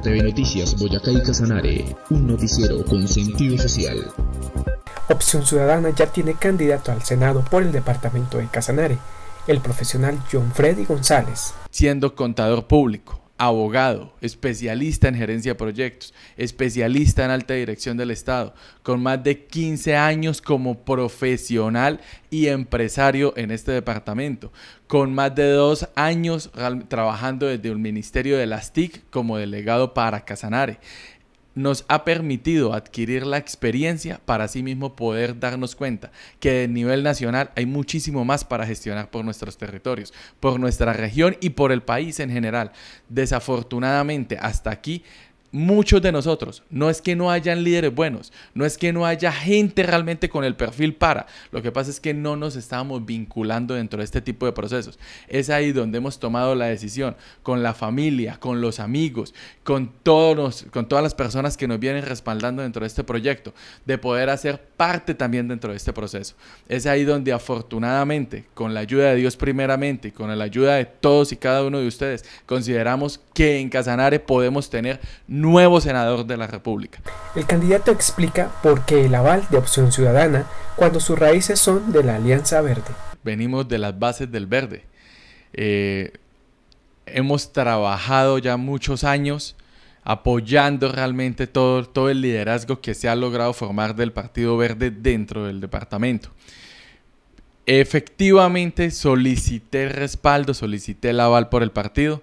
TV Noticias Boyacá y Casanare, un noticiero con sentido social. Opción Ciudadana ya tiene candidato al Senado por el departamento de Casanare, el profesional John Freddy González. Siendo contador público, abogado, especialista en gerencia de proyectos, especialista en alta dirección del Estado, con más de 15 años como profesional y empresario en este departamento, con más de dos años trabajando desde el Ministerio de las TIC como delegado para Casanare nos ha permitido adquirir la experiencia para así mismo poder darnos cuenta que a nivel nacional hay muchísimo más para gestionar por nuestros territorios, por nuestra región y por el país en general. Desafortunadamente, hasta aquí muchos de nosotros. No es que no hayan líderes buenos, no es que no haya gente realmente con el perfil para. Lo que pasa es que no nos estamos vinculando dentro de este tipo de procesos. Es ahí donde hemos tomado la decisión con la familia, con los amigos, con todos con todas las personas que nos vienen respaldando dentro de este proyecto, de poder hacer parte también dentro de este proceso. Es ahí donde afortunadamente, con la ayuda de Dios primeramente con la ayuda de todos y cada uno de ustedes, consideramos que en Casanare podemos tener nuevo senador de la República. El candidato explica por qué el aval de Opción Ciudadana cuando sus raíces son de la Alianza Verde. Venimos de las bases del Verde. Eh, hemos trabajado ya muchos años apoyando realmente todo, todo el liderazgo que se ha logrado formar del Partido Verde dentro del departamento. Efectivamente solicité respaldo, solicité el aval por el partido,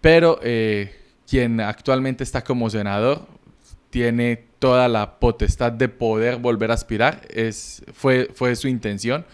pero eh, quien actualmente está como senador, tiene toda la potestad de poder volver a aspirar, es, fue, fue su intención.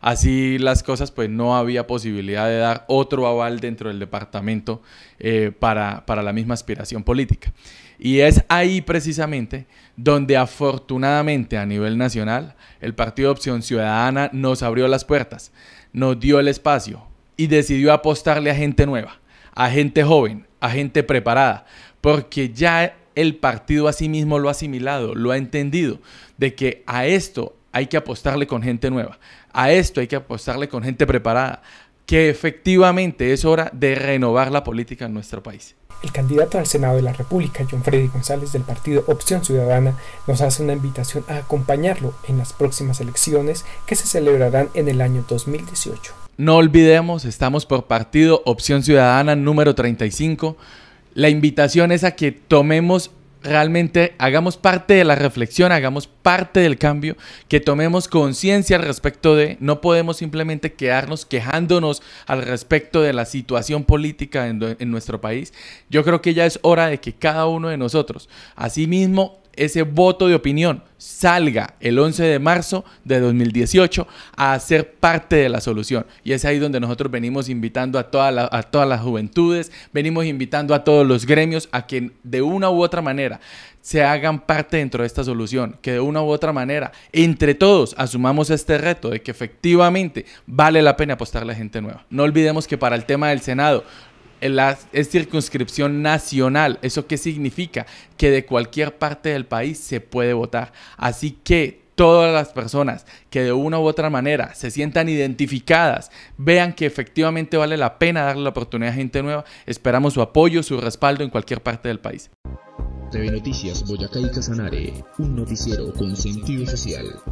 Así las cosas, pues no había posibilidad de dar otro aval dentro del departamento eh, para, para la misma aspiración política. Y es ahí precisamente donde afortunadamente a nivel nacional el Partido Opción Ciudadana nos abrió las puertas, nos dio el espacio y decidió apostarle a gente nueva, a gente joven, a gente preparada, porque ya el partido a sí mismo lo ha asimilado, lo ha entendido, de que a esto hay que apostarle con gente nueva, a esto hay que apostarle con gente preparada, que efectivamente es hora de renovar la política en nuestro país. El candidato al Senado de la República, John Freddy González, del partido Opción Ciudadana, nos hace una invitación a acompañarlo en las próximas elecciones que se celebrarán en el año 2018. No olvidemos, estamos por partido Opción Ciudadana número 35. La invitación es a que tomemos realmente, hagamos parte de la reflexión, hagamos parte del cambio, que tomemos conciencia al respecto de, no podemos simplemente quedarnos quejándonos al respecto de la situación política en, en nuestro país. Yo creo que ya es hora de que cada uno de nosotros, asimismo, ese voto de opinión salga el 11 de marzo de 2018 a ser parte de la solución. Y es ahí donde nosotros venimos invitando a, todas las juventudes, venimos invitando a todos los gremios a que de una u otra manera se hagan parte dentro de esta solución, que de una u otra manera entre todos asumamos este reto de que efectivamente vale la pena apostar a la gente nueva. No olvidemos que para el tema del Senado es circunscripción nacional. ¿Eso qué significa? Que de cualquier parte del país se puede votar. Así que todas las personas que de una u otra manera se sientan identificadas, vean que efectivamente vale la pena darle la oportunidad a gente nueva, esperamos su apoyo, su respaldo en cualquier parte del país. TV Noticias Boyacá y Casanare, un noticiero con sentido social.